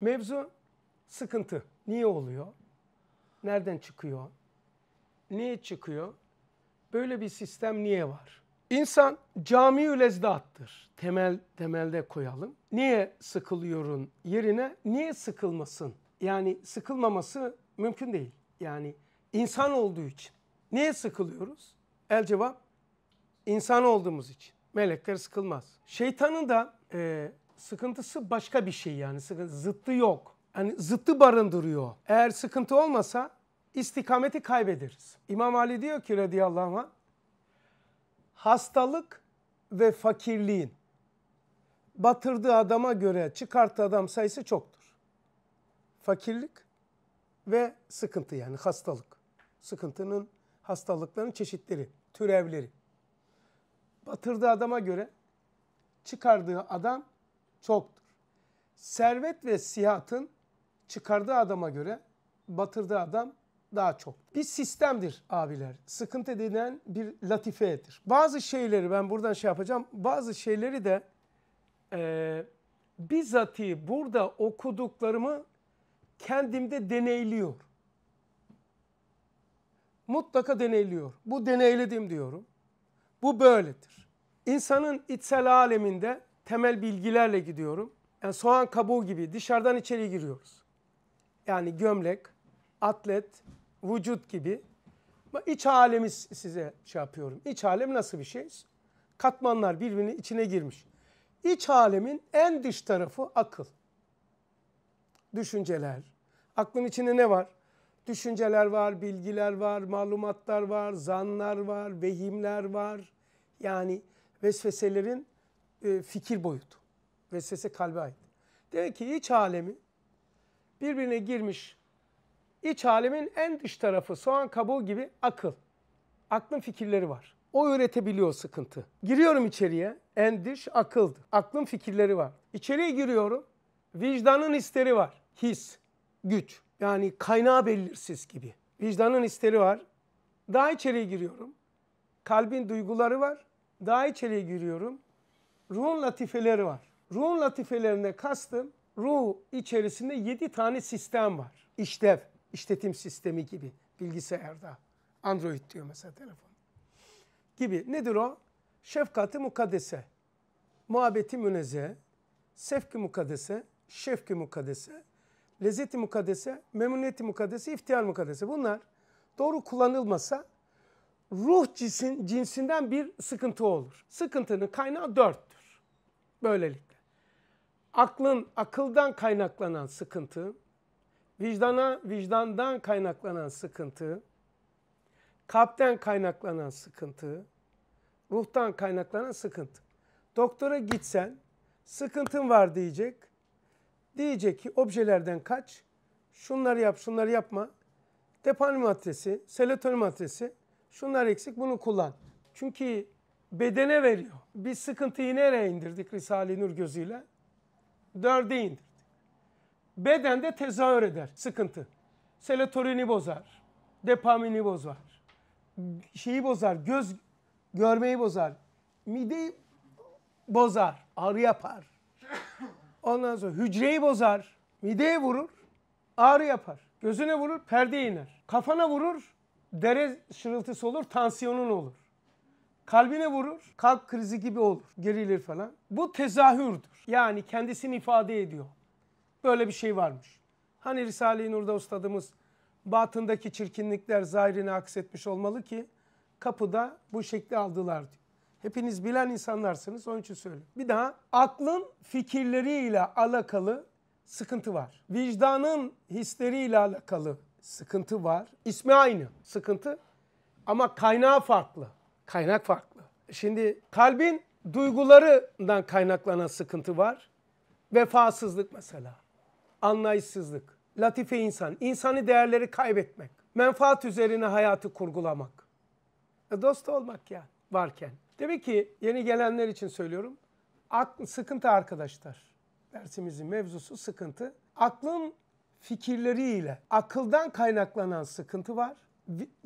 Mevzu sıkıntı. Niye oluyor? Nereden çıkıyor? Niye çıkıyor? Böyle bir sistem niye var? İnsan camiül ezdattır. Temel temelde koyalım. Niye sıkılıyorun yerine niye sıkılmasın? Yani sıkılmaması mümkün değil. Yani insan olduğu için. Niye sıkılıyoruz? El cevap insan olduğumuz için. Melekler sıkılmaz. Şeytanın da e, sıkıntısı başka bir şey yani. Sıkıntı, zıttı yok. Yani zıttı barındırıyor. Eğer sıkıntı olmasa istikameti kaybederiz. İmam Ali diyor ki radıyallahu anh hastalık ve fakirliğin batırdığı adama göre çıkarttığı adam sayısı çoktur. Fakirlik ve sıkıntı yani hastalık. Sıkıntının hastalıkların çeşitleri, türevleri. Batırdığı adama göre çıkardığı adam çoktur. Servet ve sihatın çıkardığı adama göre batırdığı adam daha çok. Bir sistemdir abiler. Sıkıntı denen bir latifedir. Bazı şeyleri ben buradan şey yapacağım. Bazı şeyleri de e, bizatihi burada okuduklarımı kendimde deneyliyor. Mutlaka deneyliyor. Bu deneyledim diyorum. Bu böyledir. İnsanın içsel aleminde temel bilgilerle gidiyorum. Yani soğan kabuğu gibi dışarıdan içeri giriyoruz. Yani gömlek, atlet, vücut gibi. İç alemi size şey yapıyorum. İç alem nasıl bir şey? Katmanlar birbirinin içine girmiş. İç alemin en dış tarafı akıl. Düşünceler. Aklın içinde ne var? Düşünceler var, bilgiler var, malumatlar var, zanlar var, vehimler var. Yani vesveselerin e, fikir boyutu. Vesvese kalbe ait. Demek ki iç alemi birbirine girmiş iç alemin en dış tarafı soğan kabuğu gibi akıl. Aklın fikirleri var. O üretebiliyor sıkıntı. Giriyorum içeriye. En dış akıldır. Aklın fikirleri var. İçeriye giriyorum. Vicdanın hisleri var. His, güç. Yani kaynağı belirsiz gibi. Vicdanın hisleri var. Daha içeriye giriyorum. Kalbin duyguları var. Daha içeriye giriyorum ruhun latifeleri var. Ruhun latifelerine kastım ruh içerisinde yedi tane sistem var. İşlev, işletim sistemi gibi bilgisayarda. Android diyor mesela telefon. Gibi. Nedir o? Şefkati mukaddese, muhabbeti müneze, sefki mukaddese, şefki mukaddese, lezzeti mukaddese, memnuniyeti mukaddese, iftihar mukaddese. Bunlar doğru kullanılmasa ruh cisin, cinsinden bir sıkıntı olur. Sıkıntının kaynağı dört. Böylelikle aklın akıldan kaynaklanan sıkıntı, vicdana vicdandan kaynaklanan sıkıntı, kalpten kaynaklanan sıkıntı, ruhtan kaynaklanan sıkıntı. Doktora gitsen sıkıntın var diyecek. Diyecek ki objelerden kaç, şunları yap, şunları yapma. Depanim matresi, serotonin matresi, şunlar eksik bunu kullan. Çünkü bedene veriyor. Biz sıkıntıyı nereye indirdik Risale-i Nur gözüyle? Dörde indirdik. Beden de tezahür eder sıkıntı. Serotonini bozar, depamini bozar, şeyi bozar, göz görmeyi bozar, mideyi bozar, ağrı yapar. Ondan sonra hücreyi bozar, mideye vurur, ağrı yapar. Gözüne vurur, perde iner. Kafana vurur, dere şırıltısı olur, tansiyonun olur. Kalbine vurur, kalp krizi gibi olur, gerilir falan. Bu tezahürdür. Yani kendisini ifade ediyor. Böyle bir şey varmış. Hani Risale-i Nur'da ustadımız batındaki çirkinlikler zahirini aksetmiş olmalı ki kapıda bu şekli aldılar diyor. Hepiniz bilen insanlarsınız onun için söylüyorum. Bir daha aklın fikirleriyle alakalı sıkıntı var. Vicdanın hisleriyle alakalı sıkıntı var. İsmi aynı sıkıntı ama kaynağı farklı. Kaynak farklı. Şimdi kalbin duygularından kaynaklanan sıkıntı var. Vefasızlık mesela, anlayışsızlık, latife insan, insani değerleri kaybetmek, menfaat üzerine hayatı kurgulamak. E dost olmak ya varken. Demek ki yeni gelenler için söylüyorum. Akl, sıkıntı arkadaşlar. Dersimizin mevzusu sıkıntı. Aklın fikirleriyle akıldan kaynaklanan sıkıntı var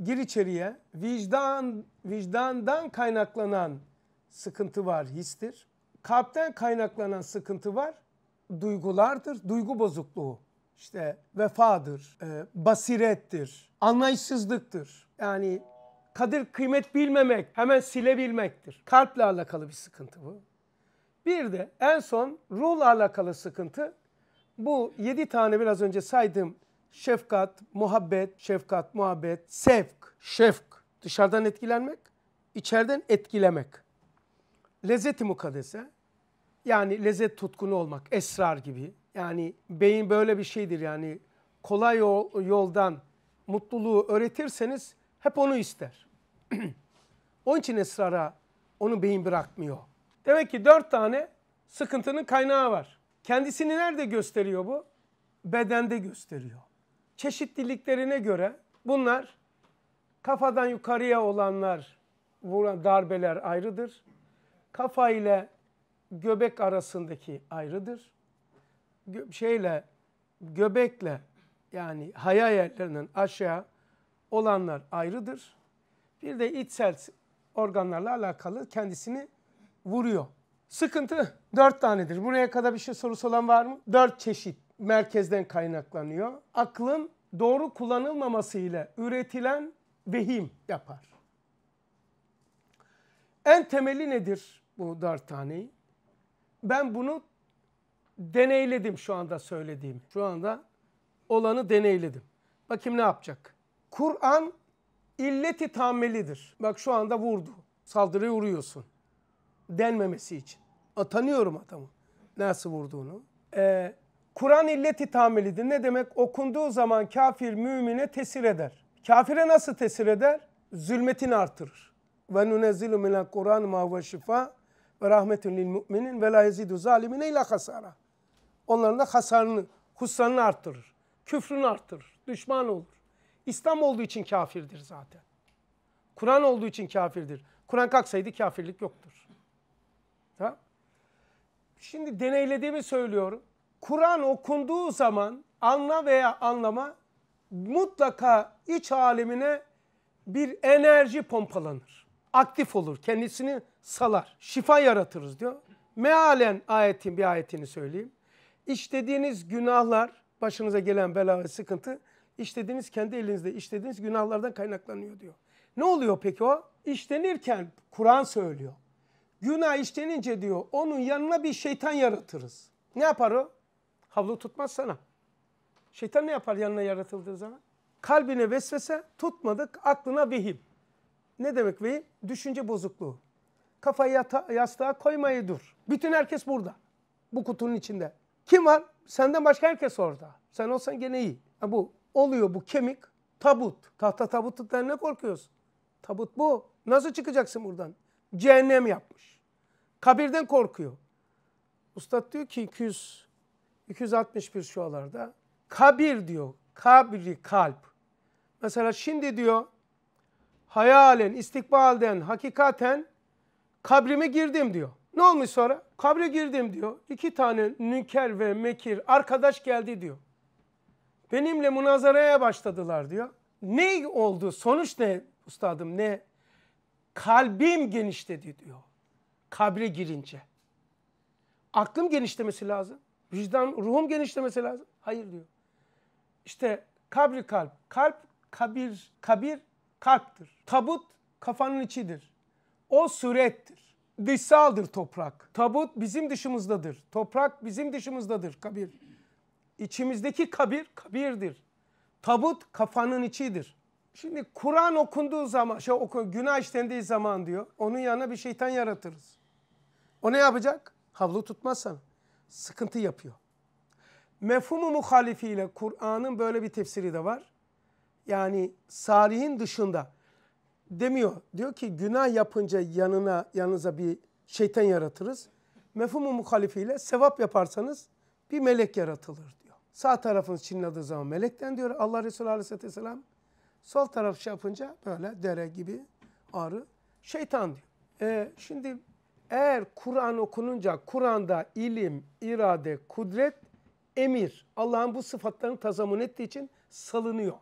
gir içeriye. Vicdan vicdandan kaynaklanan sıkıntı var histir. Kalpten kaynaklanan sıkıntı var duygulardır. Duygu bozukluğu işte vefadır, e, basirettir, anlayışsızlıktır. Yani kadir kıymet bilmemek, hemen silebilmektir. Kalple alakalı bir sıkıntı bu. Bir de en son ruhla alakalı sıkıntı bu yedi tane biraz önce saydığım şefkat, muhabbet, şefkat, muhabbet, sevk, şefk. Dışarıdan etkilenmek, içeriden etkilemek. Lezzeti mukadese, yani lezzet tutkunu olmak, esrar gibi. Yani beyin böyle bir şeydir yani kolay yol, yoldan mutluluğu öğretirseniz hep onu ister. Onun için esrara onu beyin bırakmıyor. Demek ki dört tane sıkıntının kaynağı var. Kendisini nerede gösteriyor bu? Bedende gösteriyor çeşitliliklerine göre bunlar kafadan yukarıya olanlar vuran darbeler ayrıdır. Kafa ile göbek arasındaki ayrıdır. Gö şeyle göbekle yani haya yerlerinin aşağı olanlar ayrıdır. Bir de içsel organlarla alakalı kendisini vuruyor. Sıkıntı dört tanedir. Buraya kadar bir şey sorusu olan var mı? Dört çeşit merkezden kaynaklanıyor. Aklın doğru kullanılmaması ile üretilen vehim yapar. En temeli nedir bu dar taneyi? Ben bunu deneyledim şu anda söylediğim. Şu anda olanı deneyledim. Bakayım ne yapacak? Kur'an illeti tammelidir. Bak şu anda vurdu. Saldırıya uğruyorsun. Denmemesi için. Atanıyorum adamı. Nasıl vurduğunu. Ee, Kur'an illeti tamilidir. Ne demek? Okunduğu zaman kafir mümine tesir eder. Kafire nasıl tesir eder? Zulmetini artırır. Ve nunezzilu minel Kur'an ma ve şifa ve rahmetun lil müminin ve la yezidu zalimine ila hasara. Onların da hasarını, husranını artırır. Küfrünü artırır. Düşman olur. İslam olduğu için kafirdir zaten. Kur'an olduğu için kafirdir. Kur'an kalksaydı kafirlik yoktur. Ha? Şimdi deneylediğimi söylüyorum. Kur'an okunduğu zaman anla veya anlama mutlaka iç alemine bir enerji pompalanır. Aktif olur, kendisini salar. Şifa yaratırız diyor. Mealen ayetin bir ayetini söyleyeyim. İşlediğiniz günahlar, başınıza gelen bela ve sıkıntı işlediğiniz kendi elinizde işlediğiniz günahlardan kaynaklanıyor diyor. Ne oluyor peki o? İşlenirken Kur'an söylüyor. Günah işlenince diyor onun yanına bir şeytan yaratırız. Ne yapar o? Havlu tutmaz sana. Şeytan ne yapar yanına yaratıldığı zaman? Kalbine vesvese tutmadık, aklına vehim. Ne demek vehim? Düşünce bozukluğu. Kafayı yata, yastığa koymayı dur. Bütün herkes burada. Bu kutunun içinde. Kim var? Senden başka herkes orada. Sen olsan gene iyi. Ha bu oluyor bu kemik tabut. Tahta tabuttan ne korkuyorsun? Tabut bu. Nasıl çıkacaksın buradan? Cehennem yapmış. Kabirden korkuyor. Ustad diyor ki 200 261 şualarda kabir diyor. Kabri kalp. Mesela şimdi diyor hayalen, istikbalden, hakikaten kabrime girdim diyor. Ne olmuş sonra? Kabre girdim diyor. İki tane nüker ve mekir arkadaş geldi diyor. Benimle münazaraya başladılar diyor. Ne oldu? Sonuç ne ustadım ne? Kalbim genişledi diyor. Kabre girince. Aklım genişlemesi lazım. Vicdan, ruhum genişlemesi lazım. Hayır diyor. İşte kabri kalp. Kalp, kabir, kabir kalptir. Tabut kafanın içidir. O surettir. Dışsaldır toprak. Tabut bizim dışımızdadır. Toprak bizim dışımızdadır kabir. İçimizdeki kabir, kabirdir. Tabut kafanın içidir. Şimdi Kur'an okunduğu zaman, şey oku, günah işlendiği zaman diyor, onun yanına bir şeytan yaratırız. O ne yapacak? Havlu tutmaz sana sıkıntı yapıyor. Mefhumu muhalifiyle Kur'an'ın böyle bir tefsiri de var. Yani salihin dışında demiyor. Diyor ki günah yapınca yanına yanınıza bir şeytan yaratırız. Mefhumu muhalifiyle sevap yaparsanız bir melek yaratılır diyor. Sağ tarafınız çinladığı zaman melekten diyor Allah Resulü Aleyhisselatü Vesselam. Sol taraf şey yapınca böyle dere gibi ağrı şeytan diyor. Ee, şimdi eğer Kur'an okununca Kur'an'da ilim, irade, kudret, emir Allah'ın bu sıfatlarını tazamun ettiği için salınıyor.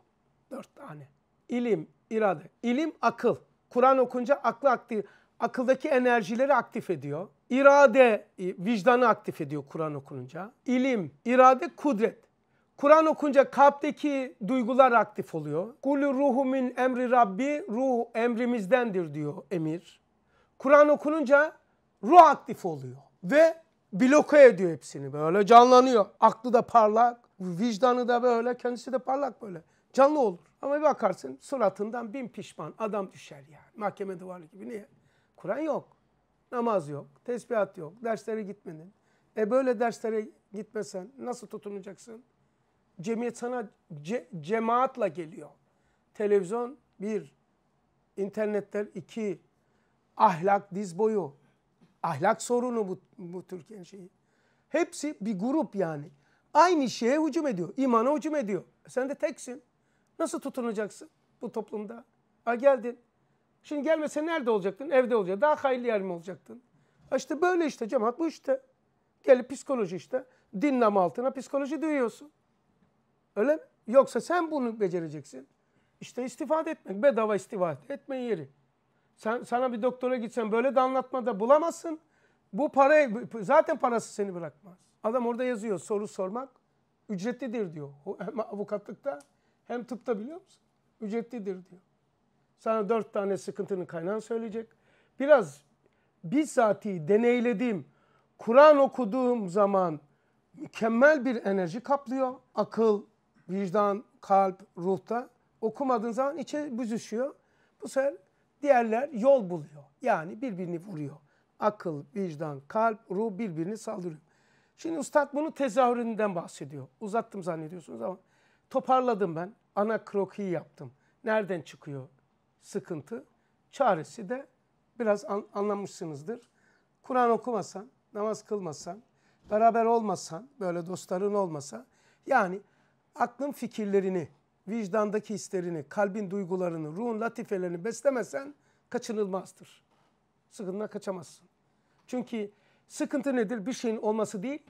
Dört tane. İlim, irade. ilim akıl. Kur'an okunca aklı aktif, akıldaki enerjileri aktif ediyor. İrade, e, vicdanı aktif ediyor Kur'an okununca. İlim, irade, kudret. Kur'an okunca kalpteki duygular aktif oluyor. Kulü ruhu min emri rabbi, ruh emrimizdendir diyor emir. Kur'an okununca ruh aktif oluyor ve bloke ediyor hepsini böyle canlanıyor. Aklı da parlak, vicdanı da böyle, kendisi de parlak böyle. Canlı olur. Ama bir bakarsın suratından bin pişman adam düşer yani. Mahkeme duvarı gibi. Niye? Kur'an yok. Namaz yok. Tesbihat yok. Derslere gitmedin. E böyle derslere gitmesen nasıl tutunacaksın? Cemiyet sana ce cemaatla geliyor. Televizyon bir, internetler iki, ahlak diz boyu, Ahlak sorunu bu, bu Türkiye'nin şeyi. Hepsi bir grup yani. Aynı şeye hücum ediyor. İmana hücum ediyor. E sen de teksin. Nasıl tutunacaksın bu toplumda? Ha geldin. Şimdi gelmese nerede olacaktın? Evde olacaktın. Daha hayırlı yer mi olacaktın? Ha işte böyle işte cemaat bu işte. Gelip psikoloji işte. Dinlam altına psikoloji duyuyorsun. Öyle mi? Yoksa sen bunu becereceksin. İşte istifade etmek. Bedava istifade etme yeri. Sen sana bir doktora gitsen böyle de anlatmada bulamazsın. Bu para zaten parası seni bırakmaz. Adam orada yazıyor soru sormak ücretlidir diyor. Hem avukatlıkta hem tıpta biliyor musun? Ücretlidir diyor. Sana dört tane sıkıntının kaynağını söyleyecek. Biraz bizzati deneylediğim, Kur'an okuduğum zaman mükemmel bir enerji kaplıyor. Akıl, vicdan, kalp, ruhta. Okumadığın zaman içe büzüşüyor. Bu sefer Diğerler yol buluyor. Yani birbirini vuruyor. Akıl, vicdan, kalp, ruh birbirini saldırıyor. Şimdi ustad bunu tezahüründen bahsediyor. Uzattım zannediyorsunuz ama toparladım ben. Ana kroki yaptım. Nereden çıkıyor sıkıntı? Çaresi de biraz an, anlamışsınızdır. Kur'an okumasan, namaz kılmasan, beraber olmasan, böyle dostların olmasa yani aklın fikirlerini vicdandaki hislerini, kalbin duygularını, ruhun latifelerini beslemesen kaçınılmazdır. Sıkıntına kaçamazsın. Çünkü sıkıntı nedir? Bir şeyin olması değil,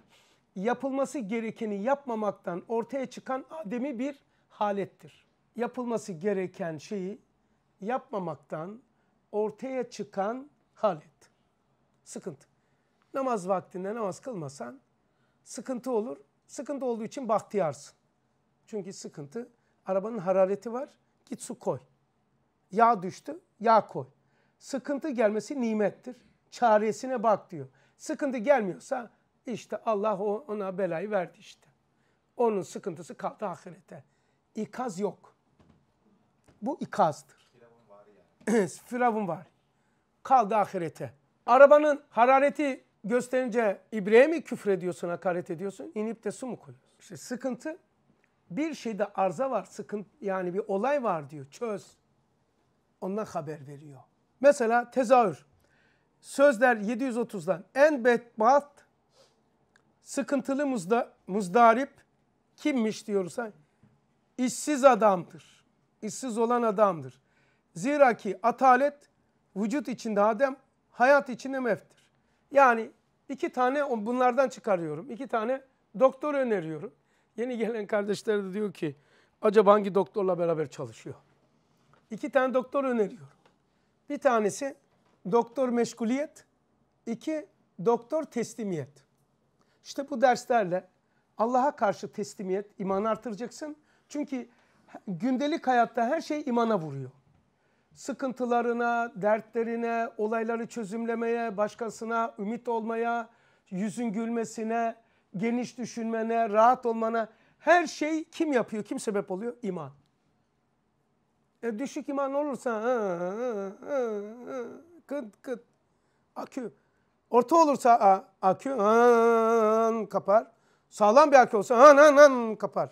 yapılması gerekeni yapmamaktan ortaya çıkan ademi bir halettir. Yapılması gereken şeyi yapmamaktan ortaya çıkan halet. Sıkıntı. Namaz vaktinde namaz kılmasan sıkıntı olur. Sıkıntı olduğu için bahtiyarsın. Çünkü sıkıntı Arabanın harareti var. Git su koy. Yağ düştü. Yağ koy. Sıkıntı gelmesi nimettir. Çaresine bak diyor. Sıkıntı gelmiyorsa işte Allah ona belayı verdi işte. Onun sıkıntısı kaldı ahirete. İkaz yok. Bu ikazdır. Firavun var yani. Firavun var. Kaldı ahirete. Arabanın harareti gösterince İbrahim'i küfrediyorsun, hakaret ediyorsun. İnip de su mu koyuyorsun? İşte sıkıntı bir şeyde arıza var, sıkıntı yani bir olay var diyor. Çöz. Ondan haber veriyor. Mesela tezahür. Sözler 730'dan en bedbaht sıkıntılı muzda, muzdarip kimmiş diyoruz ha? İşsiz adamdır. İşsiz olan adamdır. Zira ki atalet vücut içinde Adem, hayat içinde meftir. Yani iki tane bunlardan çıkarıyorum. İki tane doktor öneriyorum. Yeni gelen kardeşler de diyor ki acaba hangi doktorla beraber çalışıyor? İki tane doktor öneriyor. Bir tanesi doktor meşguliyet, iki doktor teslimiyet. İşte bu derslerle Allah'a karşı teslimiyet, imanı artıracaksın. Çünkü gündelik hayatta her şey imana vuruyor. Sıkıntılarına, dertlerine, olayları çözümlemeye, başkasına ümit olmaya, yüzün gülmesine, geniş düşünmene, rahat olmana her şey kim yapıyor? Kim sebep oluyor? İman. E düşük iman olursa hı, hı, hı, kıt kıt akü. Orta olursa a, akü an kapar. Sağlam bir akü olsa an an an kapar.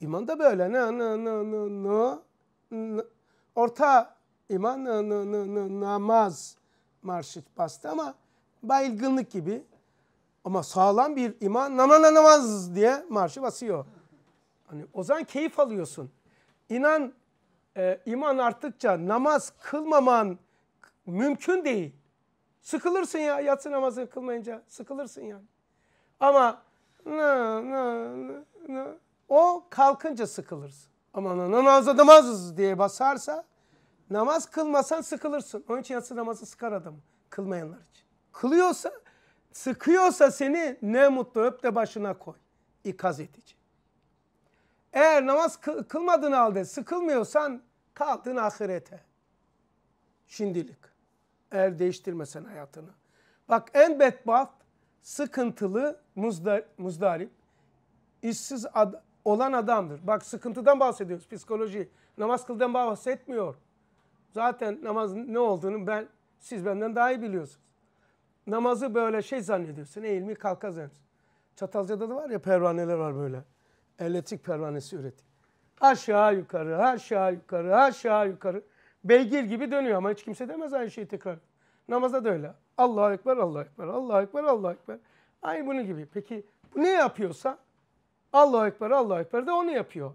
İman da böyle. Na, na, na, na, na. Orta iman na, na, na, na, namaz marşı bastı ama baygınlık gibi ama sağlam bir iman namaz namaz diye marşı basıyor. Hani o zaman keyif alıyorsun. İnan e, iman arttıkça namaz kılmaman mümkün değil. Sıkılırsın ya yatsı namazı kılmayınca sıkılırsın yani. Ama na, na, na, o kalkınca sıkılırsın. Ama namaza namaz diye basarsa namaz kılmasan sıkılırsın. Onun için yatsı namazı sıkar adam kılmayanlar için. Kılıyorsa Sıkıyorsa seni ne mutlu öp de başına koy. İkaz edici. Eğer namaz kılmadığın halde sıkılmıyorsan kaldın ahirete. Şimdilik. Eğer değiştirmesen hayatını. Bak en bedbaht, sıkıntılı, muzda, muzdarip, işsiz ad, olan adamdır. Bak sıkıntıdan bahsediyoruz psikoloji. Namaz kıldan bahsetmiyor. Zaten namaz ne olduğunu ben siz benden daha iyi biliyorsunuz namazı böyle şey zannediyorsun. Eğilmi kalka zannediyorsun. Çatalca'da da var ya pervaneler var böyle. Elektrik pervanesi üretim. Aşağı yukarı, aşağı yukarı, aşağı yukarı. Beygir gibi dönüyor ama hiç kimse demez aynı şeyi tekrar. Namazda da öyle. Allah Allahu Ekber, Allahu Ekber, Allahu Ekber, Allahu Ekber. Aynı bunun gibi. Peki bu ne yapıyorsa Allah Allahu Ekber, Allahu Ekber de onu yapıyor.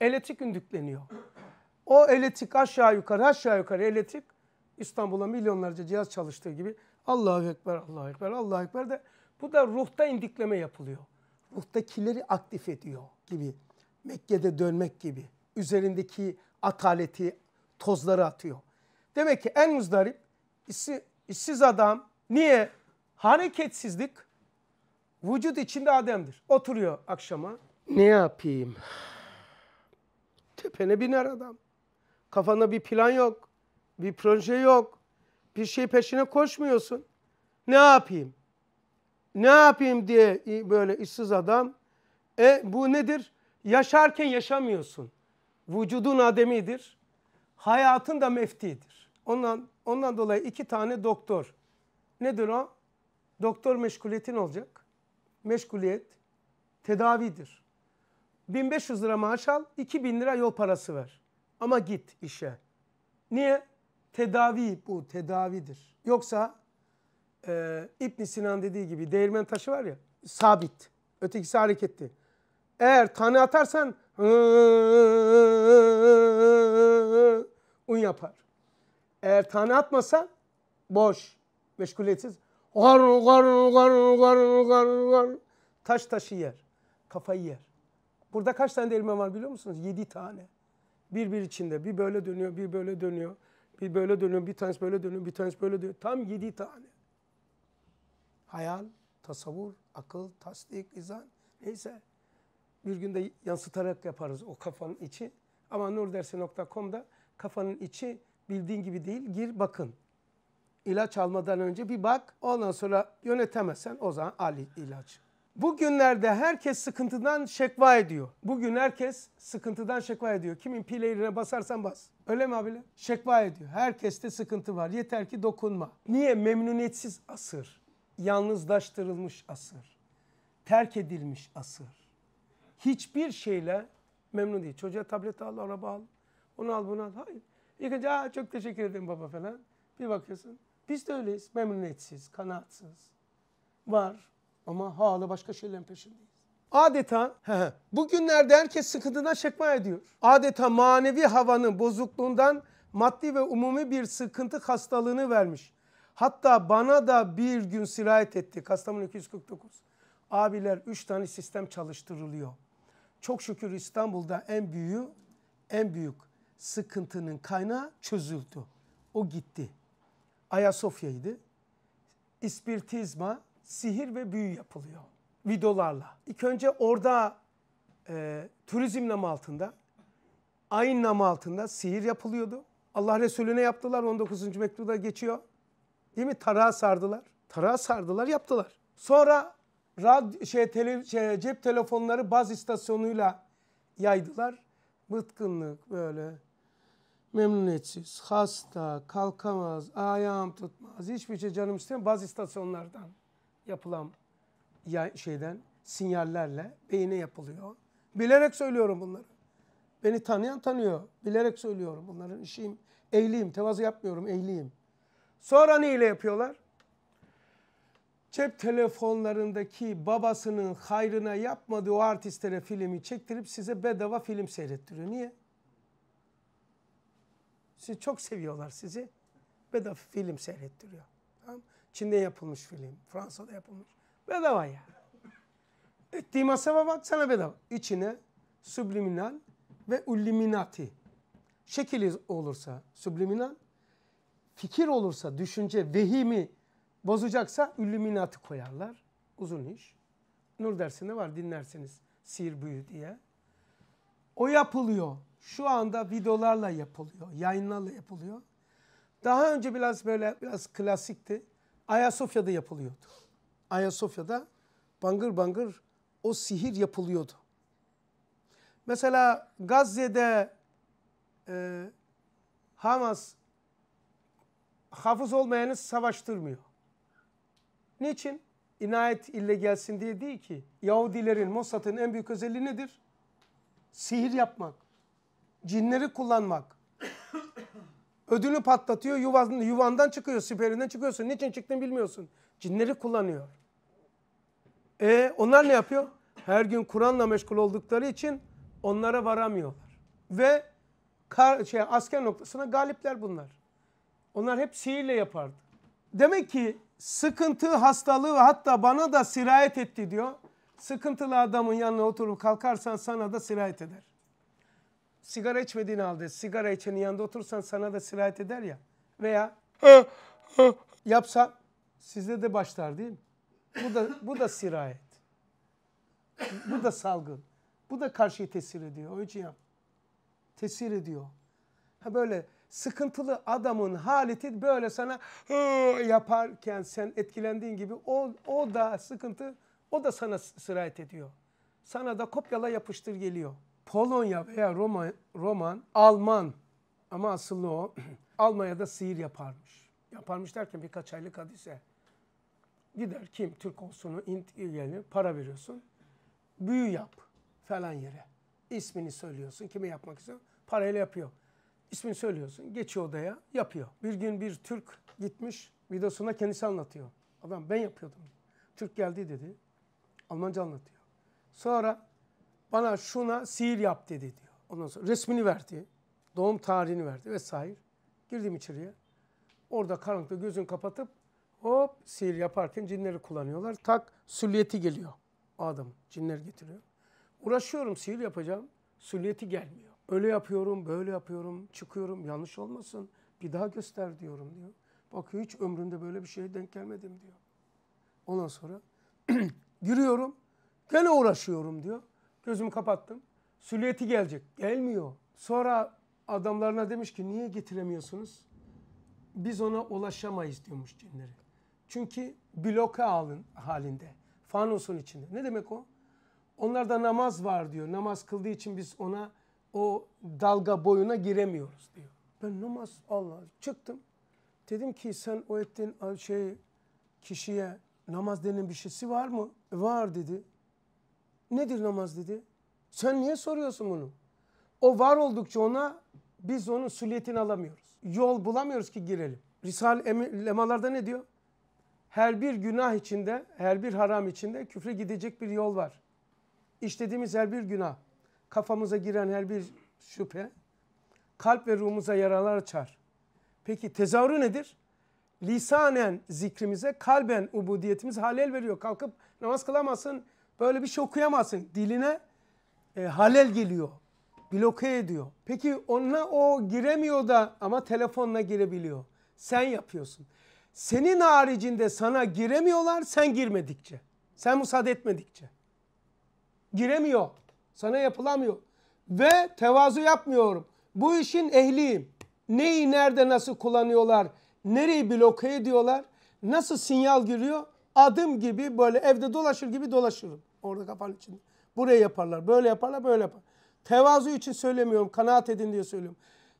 Elektrik ündükleniyor. O elektrik aşağı yukarı, aşağı yukarı elektrik İstanbul'a milyonlarca cihaz çalıştığı gibi Allahu Ekber, Allahu Ekber, Allahu Ekber de bu da ruhta indikleme yapılıyor. Ruhtakileri aktif ediyor gibi. Mekke'de dönmek gibi. Üzerindeki ataleti, tozları atıyor. Demek ki en muzdarip işsiz, işsiz adam niye? Hareketsizlik vücut içinde Adem'dir. Oturuyor akşama. Ne yapayım? Tepene biner adam. Kafanda bir plan yok. Bir proje yok bir şey peşine koşmuyorsun. Ne yapayım? Ne yapayım diye böyle işsiz adam. E bu nedir? Yaşarken yaşamıyorsun. Vücudun ademidir. Hayatın da meftidir. Ondan, ondan dolayı iki tane doktor. Nedir o? Doktor meşguliyetin olacak. Meşguliyet tedavidir. 1500 lira maaş al, 2000 lira yol parası ver. Ama git işe. Niye? Tedavi bu, tedavidir. Yoksa e, ibn Sinan dediği gibi değirmen taşı var ya, sabit. Ötekisi hareketli. Eğer tane atarsan un yapar. Eğer tane atmasa boş, meşguliyetsiz. Gar gar gar gar gar gar taş taşı yer. Kafayı yer. Burada kaç tane değirmen var biliyor musunuz? Yedi tane. Bir bir içinde. Bir böyle dönüyor, bir böyle dönüyor. Bir böyle dönüyor, bir tanesi böyle dönüyor, bir tanesi böyle dönüyor. Tam yedi tane. Hayal, tasavvur, akıl, tasdik, izan neyse. Bir günde yansıtarak yaparız o kafanın içi. Ama nurdersi.com'da kafanın içi bildiğin gibi değil. Gir bakın. İlaç almadan önce bir bak. Ondan sonra yönetemezsen o zaman al ilaç. Bugünlerde herkes sıkıntıdan şekva ediyor. Bugün herkes sıkıntıdan şekva ediyor. Kimin pileyrine basarsan bas. Öyle mi abiler? Şekva ediyor. Herkeste sıkıntı var. Yeter ki dokunma. Niye? Memnuniyetsiz asır. Yalnızlaştırılmış asır. Terk edilmiş asır. Hiçbir şeyle memnun değil. Çocuğa tablet al, araba al. Onu al, bunu al. Hayır. İlk önce Aa, çok teşekkür ederim baba falan. Bir bakıyorsun. Biz de öyleyiz. Memnuniyetsiz, kanaatsız. Var ama hala başka şeylerin peşindeyiz. Adeta bugünlerde herkes sıkıntıdan şekva ediyor. Adeta manevi havanın bozukluğundan maddi ve umumi bir sıkıntı hastalığını vermiş. Hatta bana da bir gün sirayet etti. Kastamonu 249. Abiler 3 tane sistem çalıştırılıyor. Çok şükür İstanbul'da en büyüğü, en büyük sıkıntının kaynağı çözüldü. O gitti. Ayasofya'ydı. İspiritizma, sihir ve büyü yapılıyor vidolarla. İlk önce orada e, turizm namı altında, ayin namı altında sihir yapılıyordu. Allah Resulüne yaptılar 19. mektupta geçiyor. Değil mi? Tarağa sardılar. Tarağa sardılar yaptılar. Sonra rad şey, tele, şey, cep telefonları baz istasyonuyla yaydılar. Bıtkınlık böyle memnuniyetsiz, hasta, kalkamaz, ayağım tutmaz, hiçbir şey canım istemiyor baz istasyonlardan yapılan ya şeyden sinyallerle beyine yapılıyor. Bilerek söylüyorum bunları. Beni tanıyan tanıyor. Bilerek söylüyorum bunların işim. eğliyim, Tevazu yapmıyorum. eğliyim. Sonra neyle yapıyorlar? Cep telefonlarındaki babasının hayrına yapmadığı o artistlere filmi çektirip size bedava film seyrettiriyor. Niye? Sizi çok seviyorlar sizi. Bedava film seyrettiriyor. Tamam Çin'de yapılmış film, Fransa'da yapılmış. Bedava ya. Ettiği masrafa bak sana bedava. İçine subliminal ve ulliminati. Şekil olursa subliminal, fikir olursa, düşünce, vehimi bozacaksa ulliminati koyarlar. Uzun iş. Nur dersinde var dinlerseniz sihir büyü diye. O yapılıyor. Şu anda videolarla yapılıyor, yayınlarla yapılıyor. Daha önce biraz böyle biraz klasikti. Ayasofya'da yapılıyordu. Ayasofya'da bangır bangır o sihir yapılıyordu. Mesela Gazze'de e, Hamas hafız olmayanı savaştırmıyor. Niçin? İnayet ille gelsin diye değil ki. Yahudilerin, Mossad'ın en büyük özelliği nedir? Sihir yapmak, cinleri kullanmak, Ödülü patlatıyor, yuvan, yuvandan çıkıyor, siperinden çıkıyorsun. Niçin çıktın bilmiyorsun. Cinleri kullanıyor. E onlar ne yapıyor? Her gün Kur'an'la meşgul oldukları için onlara varamıyorlar. Ve kar, şey, asker noktasına galipler bunlar. Onlar hep sihirle yapardı. Demek ki sıkıntı, hastalığı hatta bana da sirayet etti diyor. Sıkıntılı adamın yanına oturup kalkarsan sana da sirayet eder sigara içmediğin halde sigara içenin yanında otursan sana da sirayet eder ya. Veya yapsa sizde de başlar değil mi? Bu da, bu da sirayet. Bu da salgın. Bu da karşıya tesir ediyor. O için yap. Tesir ediyor. Ha böyle sıkıntılı adamın haleti böyle sana yaparken sen etkilendiğin gibi o, o da sıkıntı o da sana sirayet ediyor. Sana da kopyala yapıştır geliyor. Polonya veya Roma, Roman, Alman ama asıllı o. Almanya'da sihir yaparmış. Yaparmış derken birkaç aylık hadise. Gider kim Türk olsun, Hint gelir, para veriyorsun. Büyü yap falan yere. İsmini söylüyorsun. Kime yapmak istiyorsun? Parayla yapıyor. İsmini söylüyorsun. Geçiyor odaya, yapıyor. Bir gün bir Türk gitmiş, videosuna kendisi anlatıyor. Adam ben yapıyordum. Türk geldi dedi. Almanca anlatıyor. Sonra bana şuna sihir yap dedi diyor. Ondan sonra resmini verdi. Doğum tarihini verdi vesaire. Girdim içeriye. Orada karanlıkta gözün kapatıp hop sihir yaparken cinleri kullanıyorlar. Tak sülliyeti geliyor adam cinler getiriyor. Uğraşıyorum sihir yapacağım. Sülliyeti gelmiyor. Öyle yapıyorum, böyle yapıyorum, çıkıyorum. Yanlış olmasın. Bir daha göster diyorum diyor. Bakıyor hiç ömrümde böyle bir şeye denk gelmedim diyor. Ondan sonra giriyorum. Gene uğraşıyorum diyor. Gözümü kapattım. Silüeti gelecek. Gelmiyor. Sonra adamlarına demiş ki niye getiremiyorsunuz? Biz ona ulaşamayız diyormuş cinleri. Çünkü bloke alın halinde. Fanusun içinde. Ne demek o? Onlarda namaz var diyor. Namaz kıldığı için biz ona o dalga boyuna giremiyoruz diyor. Ben namaz Allah çıktım. Dedim ki sen o ettiğin şey kişiye namaz denen bir şeysi var mı? Var dedi. Nedir namaz dedi. Sen niye soruyorsun bunu? O var oldukça ona biz onun süliyetini alamıyoruz. Yol bulamıyoruz ki girelim. Risale-i Lemalarda ne diyor? Her bir günah içinde, her bir haram içinde küfre gidecek bir yol var. İşlediğimiz her bir günah, kafamıza giren her bir şüphe, kalp ve ruhumuza yaralar açar. Peki tezahürü nedir? Lisanen zikrimize, kalben ubudiyetimiz halel veriyor. Kalkıp namaz kılamazsın, Böyle bir şey okuyamazsın. Diline e, halel geliyor. Bloke ediyor. Peki onunla o giremiyor da ama telefonla girebiliyor. Sen yapıyorsun. Senin haricinde sana giremiyorlar sen girmedikçe. Sen müsaade etmedikçe. Giremiyor. Sana yapılamıyor. Ve tevazu yapmıyorum. Bu işin ehliyim. Neyi nerede nasıl kullanıyorlar? Nereyi bloke ediyorlar? Nasıl sinyal giriyor? Adım gibi böyle evde dolaşır gibi dolaşırım. Orada kafanın içinde. Buraya yaparlar. Böyle yaparlar böyle yapar. Tevazu için söylemiyorum. Kanaat edin diye söylüyorum.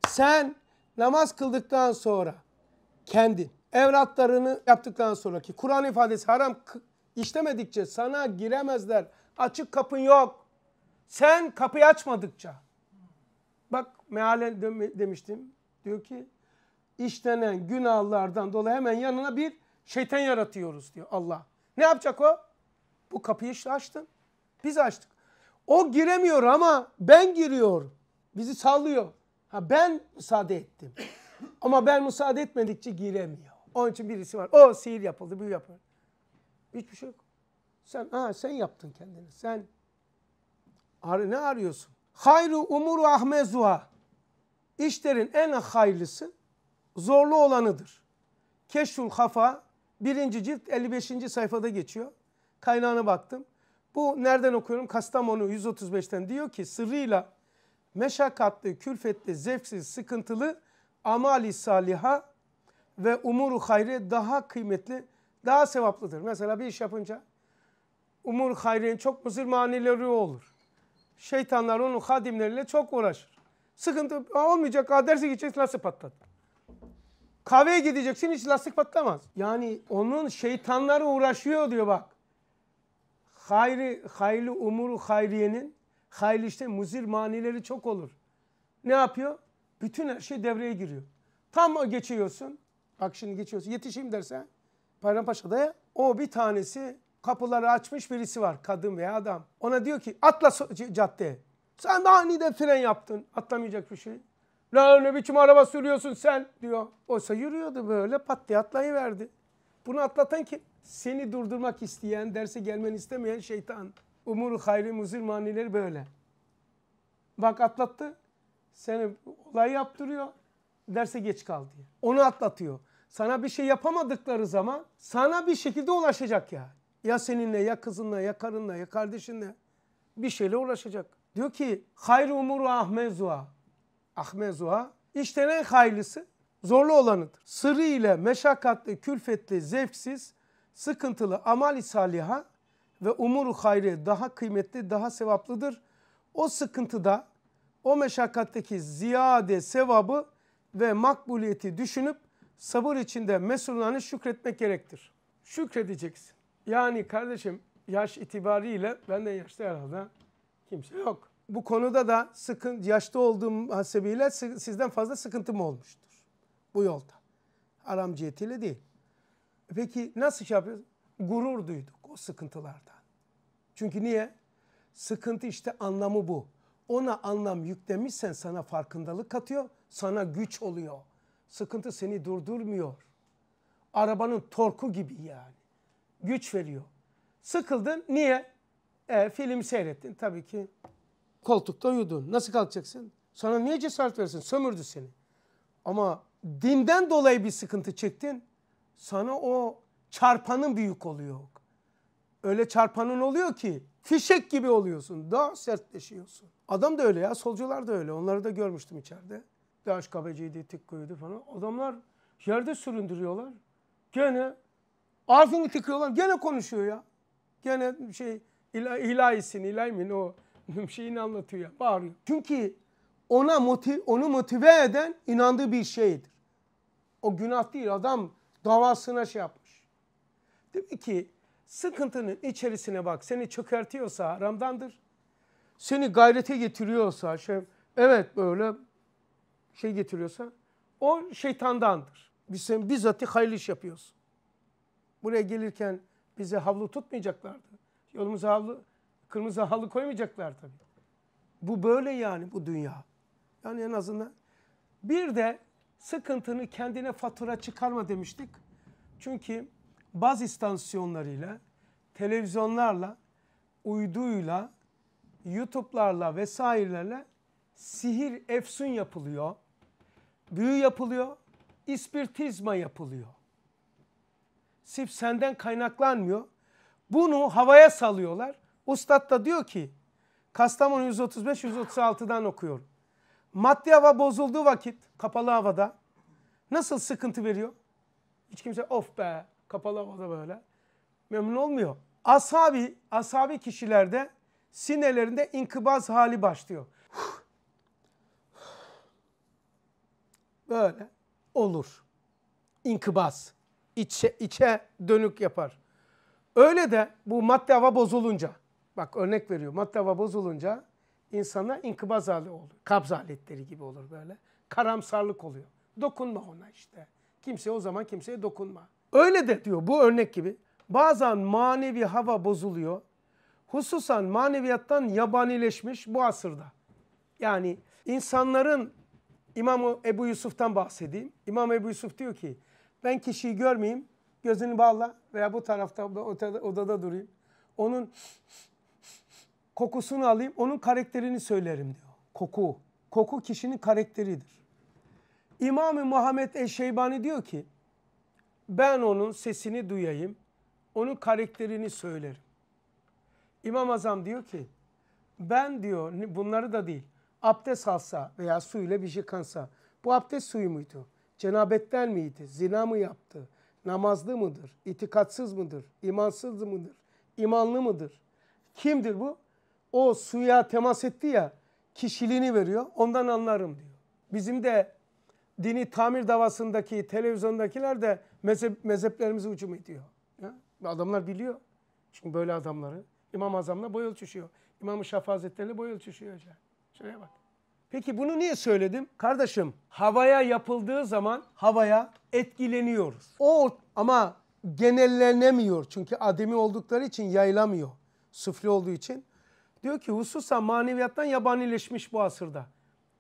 Sen namaz kıldıktan sonra kendin evlatlarını yaptıktan sonra ki Kur'an ifadesi haram işlemedikçe sana giremezler. Açık kapın yok. Sen kapıyı açmadıkça. Bak meale demiştim. Diyor ki işlenen günahlardan dolayı hemen yanına bir şeytan yaratıyoruz diyor Allah. Ne yapacak o? Bu kapıyı açtın. Biz açtık. O giremiyor ama ben giriyorum. Bizi sallıyor. Ha ben müsaade ettim. Ama ben müsaade etmedikçe giremiyor. Onun için birisi var. O sihir yapıldı, büyü yapıldı. Hiçbir şey yok. Sen ha sen yaptın kendini. Sen ar ne arıyorsun? Hayru umuru ahmezuha. İşlerin en hayırlısı zorlu olanıdır. Keşful Hafa birinci cilt 55. sayfada geçiyor kaynağına baktım. Bu nereden okuyorum? Kastamonu 135'ten diyor ki sırrıyla meşakkatli, külfetli, zevksiz, sıkıntılı amali saliha ve umuru hayri daha kıymetli, daha sevaplıdır. Mesela bir iş yapınca umur hayrin çok muzir manileri olur. Şeytanlar onun hadimleriyle çok uğraşır. Sıkıntı olmayacak, derse gideceksin lastik patlat. Kahveye gideceksin hiç lastik patlamaz. Yani onun şeytanları uğraşıyor diyor bak hayri, hayli umuru hayriyenin hayli işte muzir manileri çok olur. Ne yapıyor? Bütün her şey devreye giriyor. Tam o geçiyorsun. Bak şimdi geçiyorsun. Yetişeyim derse Bayrampaşa'da o bir tanesi kapıları açmış birisi var. Kadın veya adam. Ona diyor ki atla so caddeye. Sen de aniden fren yaptın. Atlamayacak bir şey. La ne biçim araba sürüyorsun sen diyor. Oysa yürüyordu böyle pat diye atlayıverdi. Bunu atlatan kim? Seni durdurmak isteyen, derse gelmeni istemeyen şeytan. Umur hayri muzir manileri böyle. Bak atlattı. Seni olay yaptırıyor. Derse geç kaldı diye. Onu atlatıyor. Sana bir şey yapamadıkları zaman sana bir şekilde ulaşacak ya. Ya seninle ya kızınla ya karınla ya kardeşinle bir şeyle ulaşacak. Diyor ki hayır umuru ahmezua. Ahmezua işlenen hayırlısı zorlu olanıdır. Sırı ile meşakkatli, külfetli, zevksiz, sıkıntılı amali saliha ve umuru hayrı daha kıymetli, daha sevaplıdır. O sıkıntıda, o meşakkatteki ziyade sevabı ve makbuliyeti düşünüp sabır içinde mesullanı şükretmek gerektir. Şükredeceksin. Yani kardeşim yaş itibariyle benden yaşlı herhalde kimse yok. Bu konuda da sıkın, yaşlı olduğum hasebiyle sizden fazla sıkıntım olmuştur. Bu yolda. Aram cihetiyle değil. Peki nasıl şey yapıyoruz? Gurur duyduk o sıkıntılardan. Çünkü niye? Sıkıntı işte anlamı bu. Ona anlam yüklemişsen sana farkındalık katıyor, sana güç oluyor. Sıkıntı seni durdurmuyor. Arabanın torku gibi yani. Güç veriyor. Sıkıldın niye? E, film seyrettin tabii ki. Koltukta uyudun. Nasıl kalkacaksın? Sana niye cesaret versin? Sömürdü seni. Ama dinden dolayı bir sıkıntı çektin sana o çarpanın büyük oluyor. Öyle çarpanın oluyor ki fişek gibi oluyorsun. Daha sertleşiyorsun. Adam da öyle ya. Solcular da öyle. Onları da görmüştüm içeride. tık koydu falan. Adamlar yerde süründürüyorlar. Gene ağzını tıkıyorlar. Gene konuşuyor ya. Gene şey ila, ilahisin, ilahi mi o şeyini anlatıyor ya. Bağırıyor. Çünkü ona motive, onu motive eden inandığı bir şeydir. O günah değil. Adam davasına şey yapmış. Demek ki sıkıntının içerisine bak. Seni çökertiyorsa haramdandır. Seni gayrete getiriyorsa şey evet böyle şey getiriyorsa o şeytandandır. Biz sen bizzati hayırlı iş yapıyoruz. Buraya gelirken bize havlu tutmayacaklardı. Yolumuza havlu, kırmızı havlu koymayacaklar tabii. Bu böyle yani bu dünya. Yani en azından bir de sıkıntını kendine fatura çıkarma demiştik. Çünkü baz istansiyonlarıyla, televizyonlarla, uyduyla, YouTube'larla vesairelerle sihir efsun yapılıyor. Büyü yapılıyor, ispirtizma yapılıyor. Sif senden kaynaklanmıyor. Bunu havaya salıyorlar. Ustad da diyor ki Kastamonu 135-136'dan okuyorum. Maddi hava bozulduğu vakit kapalı havada nasıl sıkıntı veriyor? Hiç kimse of be kapalı havada böyle memnun olmuyor. Asabi, asabi kişilerde sinelerinde inkıbaz hali başlıyor. Böyle olur. İnkıbaz. İçe, içe dönük yapar. Öyle de bu madde hava bozulunca, bak örnek veriyor madde hava bozulunca insana inkıbaz hali olur. Kabz aletleri gibi olur böyle. Karamsarlık oluyor. Dokunma ona işte. Kimseye o zaman kimseye dokunma. Öyle de diyor bu örnek gibi. Bazen manevi hava bozuluyor. Hususan maneviyattan yabanileşmiş bu asırda. Yani insanların İmam Ebu Yusuf'tan bahsedeyim. İmam Ebu Yusuf diyor ki ben kişiyi görmeyeyim gözünü bağla veya bu tarafta odada, odada durayım. Onun kokusunu alayım, onun karakterini söylerim diyor. Koku. Koku kişinin karakteridir. İmam-ı Muhammed Eşşeybani diyor ki, ben onun sesini duyayım, onun karakterini söylerim. İmam Azam diyor ki, ben diyor, bunları da değil, abdest alsa veya suyla bir şey kansa, bu abdest suyu muydu? Cenabetten miydi? Zina mı yaptı? Namazlı mıdır? İtikatsız mıdır? İmansız mıdır? İmanlı mıdır? Kimdir bu? o suya temas etti ya kişiliğini veriyor. Ondan anlarım diyor. Bizim de dini tamir davasındaki televizyondakiler de mezhep, mezheplerimizi ucum ediyor. Ya, adamlar biliyor. Çünkü böyle adamları. İmam Azam'la boy ölçüşüyor. İmam-ı Şafii Hazretleri'yle boy ölçüşüyor hocam. bak. Peki bunu niye söyledim? Kardeşim havaya yapıldığı zaman havaya etkileniyoruz. O ama genellenemiyor. Çünkü ademi oldukları için yaylamıyor. Sufli olduğu için Diyor ki hususen maneviyattan yabanileşmiş bu asırda.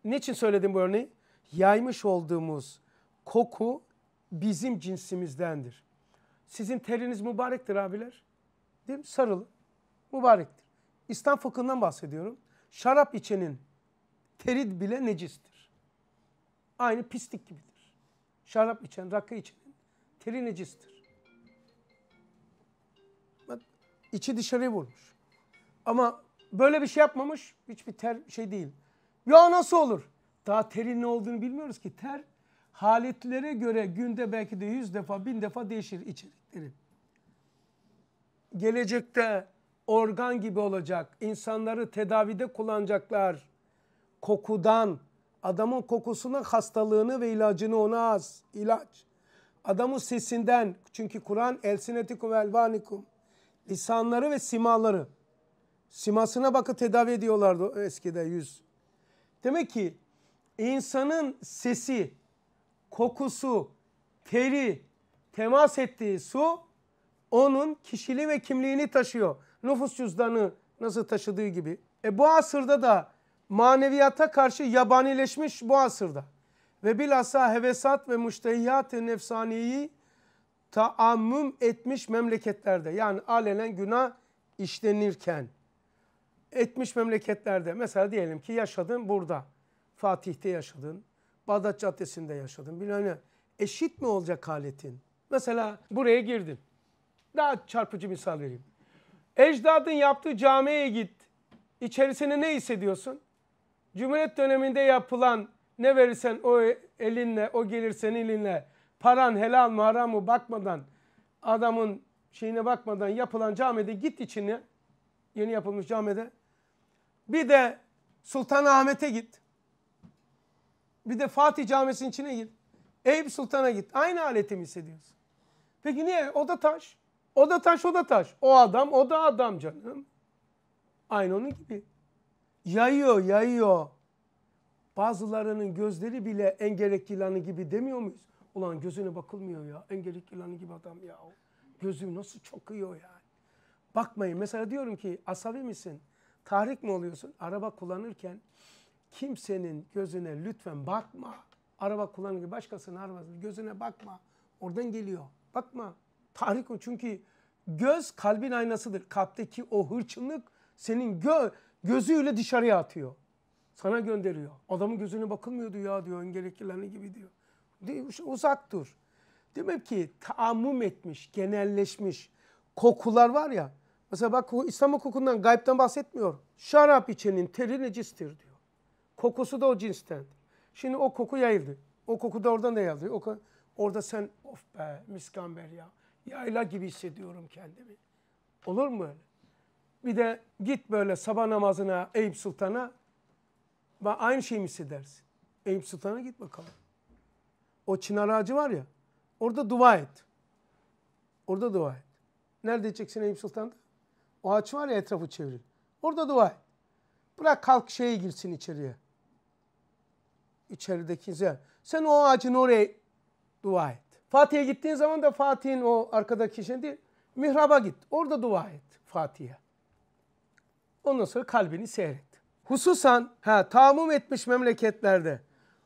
Niçin söyledim bu örneği? Yaymış olduğumuz koku bizim cinsimizdendir. Sizin teriniz mübarektir abiler. Değil mi? Sarılı. Mübarektir. İslam fıkhından bahsediyorum. Şarap içenin teri bile necistir. Aynı pislik gibidir. Şarap içen, rakı içenin teri necistir. Bak, içi dışarıya vurmuş. Ama böyle bir şey yapmamış hiçbir ter şey değil. Ya nasıl olur? Daha terin ne olduğunu bilmiyoruz ki. Ter haletlere göre günde belki de yüz defa bin defa değişir içerikleri. Gelecekte organ gibi olacak. İnsanları tedavide kullanacaklar. Kokudan, adamın kokusuna hastalığını ve ilacını ona az. ilaç. Adamın sesinden çünkü Kur'an elsinetikum elvanikum. Lisanları ve simaları. Simasına bakı tedavi ediyorlardı eskide yüz. Demek ki insanın sesi, kokusu, teri, temas ettiği su onun kişiliği ve kimliğini taşıyor. Nüfus cüzdanı nasıl taşıdığı gibi. E bu asırda da maneviyata karşı yabanileşmiş bu asırda. Ve bilhassa hevesat ve müştehiyat-ı nefsaniyeyi taammüm etmiş memleketlerde. Yani alenen günah işlenirken etmiş memleketlerde mesela diyelim ki yaşadın burada. Fatih'te yaşadın. Bağdat Caddesi'nde yaşadın. Bilmem ne. Eşit mi olacak haletin? Mesela buraya girdin. Daha çarpıcı misal vereyim. Ecdadın yaptığı camiye git. İçerisini ne hissediyorsun? Cumhuriyet döneminde yapılan ne verirsen o elinle, o gelir senin elinle, paran helal mı haram mı bakmadan, adamın şeyine bakmadan yapılan camide git içine, yeni yapılmış camide bir de Sultanahmet'e git. Bir de Fatih Camisi'nin içine git. Eyüp Sultan'a git. Aynı aleti hissediyorsun? Peki niye? O da taş. O da taş, o da taş. O adam, o da adam canım. Aynı onun gibi. Yayıyor, yayıyor. Bazılarının gözleri bile engerek yılanı gibi demiyor muyuz? Ulan gözüne bakılmıyor ya. Engerek yılanı gibi adam ya. Gözüm nasıl çakıyor yani. Bakmayın. Mesela diyorum ki asabi misin? tahrik mi oluyorsun? Araba kullanırken kimsenin gözüne lütfen bakma. Araba kullanırken başkasının arabasının gözüne bakma. Oradan geliyor. Bakma. Tahrik o çünkü göz kalbin aynasıdır. Kalpteki o hırçınlık senin gö gözüyle dışarıya atıyor. Sana gönderiyor. Adamın gözüne bakılmıyordu ya diyor. Engeleklilerini gibi diyor. Uzak dur. Demek ki taammüm etmiş, genelleşmiş kokular var ya Mesela bak İslam hukukundan gaybden bahsetmiyor. Şarap içenin teri necistir diyor. Kokusu da o cinsten. Şimdi o koku yayıldı. O koku da oradan da yayıldı. O, orada sen of be miskamber ya. Yayla gibi hissediyorum kendimi. Olur mu öyle? Bir de git böyle sabah namazına Eyüp Sultan'a aynı şeyi mi hissedersin? Eyüp Sultan'a git bakalım. O çınar ağacı var ya orada dua et. Orada dua et. Nerede edeceksin Eyüp Sultan'da? O ağaç var ya etrafı çevrili. Orada dua et. Bırak kalk şeye girsin içeriye. İçerideki zer. Sen o ağacın oraya dua et. Fatih'e gittiğin zaman da Fatih'in o arkadaki şey değil. Mihraba git. Orada dua et Fatih'e. Ondan sonra kalbini seyret. Hususan ha, tamum etmiş memleketlerde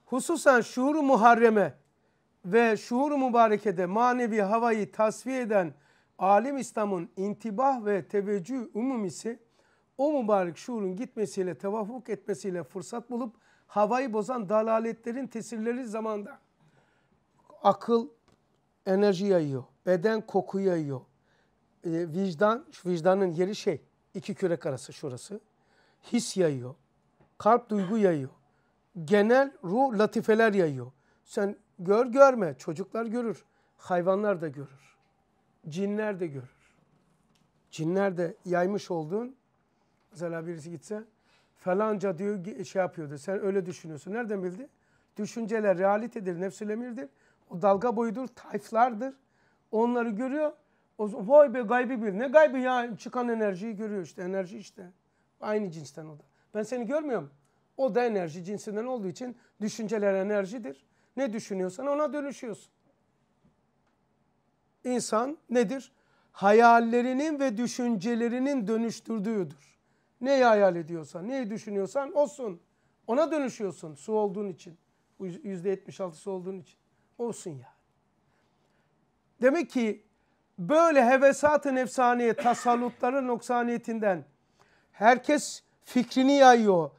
hususan şuuru muharreme ve şuuru mübarekede manevi havayı tasfiye eden alim İslam'ın intibah ve teveccüh umumisi o mübarek şuurun gitmesiyle, tevafuk etmesiyle fırsat bulup havayı bozan dalaletlerin tesirleri zamanda akıl enerji yayıyor, beden koku yayıyor, e, vicdan, vicdanın yeri şey, iki kürek arası şurası, his yayıyor, kalp duygu yayıyor, genel ruh latifeler yayıyor. Sen gör görme, çocuklar görür, hayvanlar da görür cinler de görür. Cinler de yaymış olduğun mesela birisi gitse falanca diyor şey yapıyordu. Sen öyle düşünüyorsun. Nereden bildi? Düşünceler realitedir, nefsül emirdir. O dalga boyudur, tayflardır. Onları görüyor. O, vay be gaybi bil. Ne gaybi ya? Çıkan enerjiyi görüyor işte. Enerji işte. Aynı cinsten o da. Ben seni görmüyorum. O da enerji cinsinden olduğu için düşünceler enerjidir. Ne düşünüyorsan ona dönüşüyorsun insan nedir? Hayallerinin ve düşüncelerinin dönüştürdüğüdür. Neyi hayal ediyorsan, neyi düşünüyorsan olsun. Ona dönüşüyorsun su olduğun için. yüzde altısı olduğun için. Olsun ya. Demek ki böyle hevesat-ı nefsaniye, tasallutların noksaniyetinden herkes fikrini yayıyor,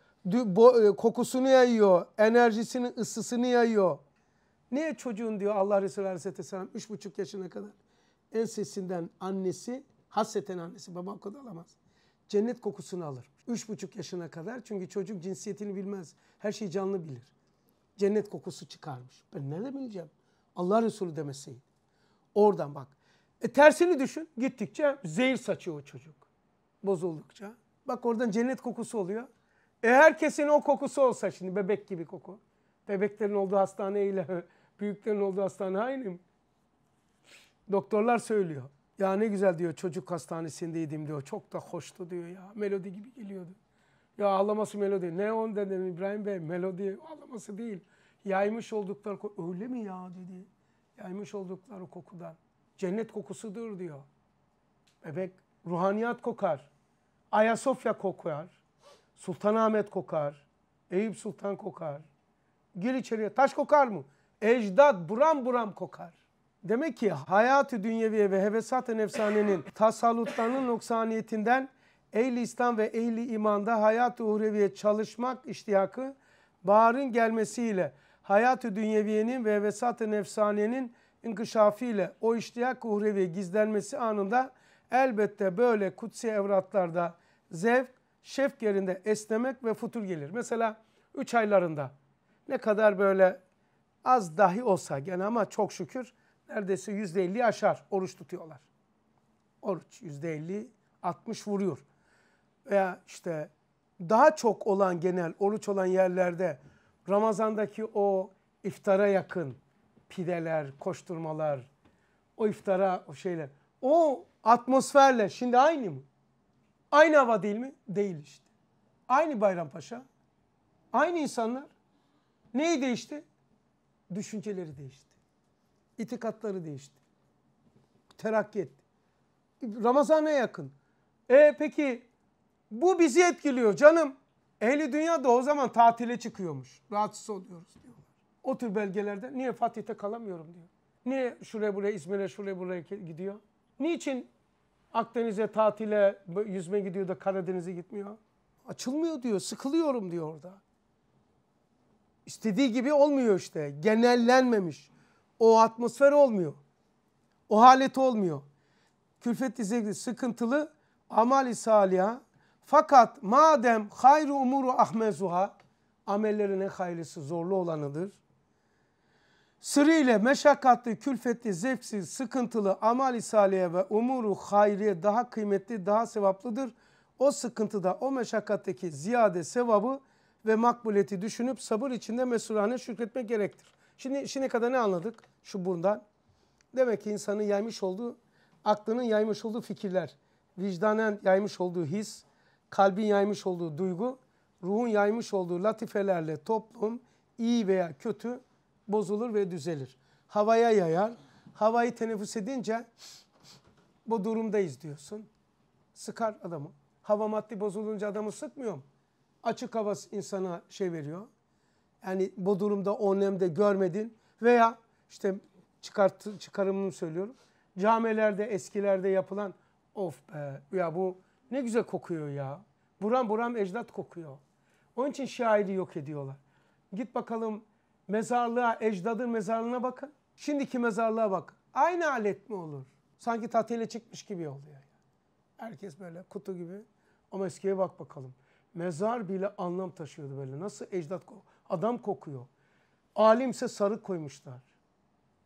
e, kokusunu yayıyor, enerjisini, ısısını yayıyor. Niye çocuğun diyor Allah Resulü Aleyhisselam üç buçuk yaşına kadar ensesinden annesi hasreten annesi baba o kadar alamaz. Cennet kokusunu alır. Üç buçuk yaşına kadar çünkü çocuk cinsiyetini bilmez. Her şeyi canlı bilir. Cennet kokusu çıkarmış. Ben nerede bileceğim? Allah Resulü demeseydi. Oradan bak. E tersini düşün. Gittikçe zehir saçıyor o çocuk. Bozuldukça. Bak oradan cennet kokusu oluyor. E herkesin o kokusu olsa şimdi bebek gibi koku. Bebeklerin olduğu hastaneyle Büyüklerin olduğu hastane aynı mı? Doktorlar söylüyor. Ya ne güzel diyor çocuk hastanesindeydim diyor. Çok da hoştu diyor ya. Melodi gibi geliyordu. Ya ağlaması melodi. Ne on dedim İbrahim Bey melodi ağlaması değil. Yaymış oldukları öyle mi ya dedi. Yaymış oldukları kokudan. Cennet kokusudur diyor. Bebek ruhaniyat kokar. Ayasofya kokar. Sultanahmet kokar. Eyüp Sultan kokar. Gir içeriye. Taş kokar mı? ecdat buram buram kokar. Demek ki hayatı dünyeviye ve hevesat-ı nefsanenin tasallutlarının noksaniyetinden ehli İslam ve ehli imanda hayat-ı uhreviye çalışmak iştiyakı baharın gelmesiyle hayat-ı dünyeviyenin ve hevesat-ı nefsanenin inkişafıyla o iştiyak uhreviye gizlenmesi anında elbette böyle kutsi evratlarda zevk, şefk yerinde esnemek ve futur gelir. Mesela 3 aylarında ne kadar böyle Az dahi olsa gene ama çok şükür neredeyse yüzde elli aşar oruç tutuyorlar. Oruç yüzde elli, altmış vuruyor. Veya işte daha çok olan genel oruç olan yerlerde Ramazan'daki o iftara yakın pideler, koşturmalar, o iftara o şeyler. O atmosferle şimdi aynı mı? Aynı hava değil mi? Değil işte. Aynı Bayrampaşa. Aynı insanlar. Neyi değişti? düşünceleri değişti. İtikatları değişti. Terakki etti. Ramazan'a yakın. E peki bu bizi etkiliyor canım. Ehli dünya da o zaman tatile çıkıyormuş. Rahatsız oluyoruz diyor. O tür belgelerde niye Fatih'te kalamıyorum diyor. Niye şuraya buraya İzmir'e şuraya buraya gidiyor? Niçin Akdeniz'e tatile yüzme gidiyor da Karadeniz'e gitmiyor? Açılmıyor diyor, sıkılıyorum diyor orada istediği gibi olmuyor işte. Genellenmemiş. O atmosfer olmuyor. O haleti olmuyor. külfet zevkli sıkıntılı amali saliha. Fakat madem hayru umuru ahmezuha amellerine hayırlısı zorlu olanıdır. Sırrı ile meşakkatli, külfetli, zevksiz, sıkıntılı amali saliye ve umuru hayriye daha kıymetli, daha sevaplıdır. O sıkıntıda, o meşakkatteki ziyade sevabı ve makbuleti düşünüp sabır içinde mesulane şükretmek gerektir. Şimdi şimdi kadar ne anladık şu bundan? Demek ki insanın yaymış olduğu, aklının yaymış olduğu fikirler, vicdanen yaymış olduğu his, kalbin yaymış olduğu duygu, ruhun yaymış olduğu latifelerle toplum iyi veya kötü bozulur ve düzelir. Havaya yayar. Havayı teneffüs edince bu durumdayız diyorsun. Sıkar adamı. Hava maddi bozulunca adamı sıkmıyor mu? açık hava insana şey veriyor. Yani bu durumda önlemde görmedin veya işte çıkart, çıkarımını söylüyorum. Camilerde eskilerde yapılan of be ya bu ne güzel kokuyor ya. Buram buram ecdat kokuyor. Onun için şairi yok ediyorlar. Git bakalım mezarlığa, ecdadın mezarlığına bakın. Şimdiki mezarlığa bak. Aynı alet mi olur? Sanki tatile çıkmış gibi oluyor. Herkes böyle kutu gibi. Ama eskiye bak bakalım. Mezar bile anlam taşıyordu böyle. Nasıl ecdat kokuyor? Adam kokuyor. Alimse sarı koymuşlar.